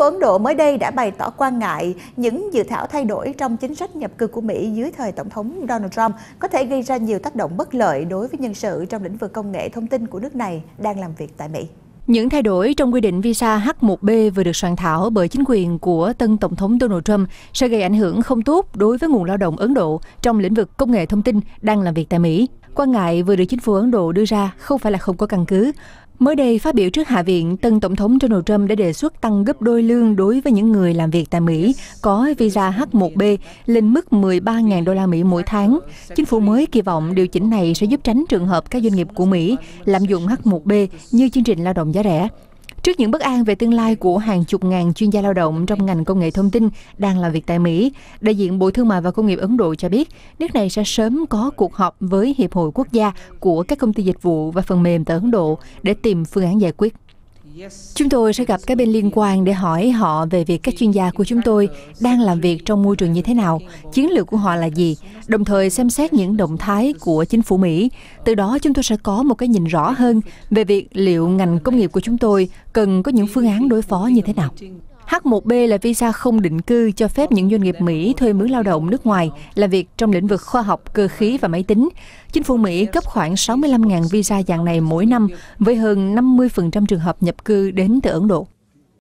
phủ Ấn Độ mới đây đã bày tỏ quan ngại những dự thảo thay đổi trong chính sách nhập cư của Mỹ dưới thời Tổng thống Donald Trump có thể gây ra nhiều tác động bất lợi đối với nhân sự trong lĩnh vực công nghệ thông tin của nước này đang làm việc tại Mỹ. Những thay đổi trong quy định visa H1B vừa được soạn thảo bởi chính quyền của tân Tổng thống Donald Trump sẽ gây ảnh hưởng không tốt đối với nguồn lao động Ấn Độ trong lĩnh vực công nghệ thông tin đang làm việc tại Mỹ. Quan ngại vừa được chính phủ Ấn Độ đưa ra không phải là không có căn cứ. Mới đây, phát biểu trước Hạ viện, tân Tổng thống Donald Trump đã đề xuất tăng gấp đôi lương đối với những người làm việc tại Mỹ có visa H1B lên mức 13.000 đô la Mỹ mỗi tháng. Chính phủ mới kỳ vọng điều chỉnh này sẽ giúp tránh trường hợp các doanh nghiệp của Mỹ lạm dụng H1B như chương trình lao động giá rẻ, Trước những bất an về tương lai của hàng chục ngàn chuyên gia lao động trong ngành công nghệ thông tin đang làm việc tại Mỹ, đại diện Bộ Thương mại và Công nghiệp Ấn Độ cho biết nước này sẽ sớm có cuộc họp với Hiệp hội Quốc gia của các công ty dịch vụ và phần mềm tại Ấn Độ để tìm phương án giải quyết. Chúng tôi sẽ gặp các bên liên quan để hỏi họ về việc các chuyên gia của chúng tôi đang làm việc trong môi trường như thế nào, chiến lược của họ là gì, đồng thời xem xét những động thái của chính phủ Mỹ. Từ đó chúng tôi sẽ có một cái nhìn rõ hơn về việc liệu ngành công nghiệp của chúng tôi cần có những phương án đối phó như thế nào. H1B là visa không định cư cho phép những doanh nghiệp Mỹ thuê mướn lao động nước ngoài làm việc trong lĩnh vực khoa học, cơ khí và máy tính. Chính phủ Mỹ cấp khoảng 65.000 visa dạng này mỗi năm với hơn 50% trường hợp nhập cư đến từ Ấn Độ.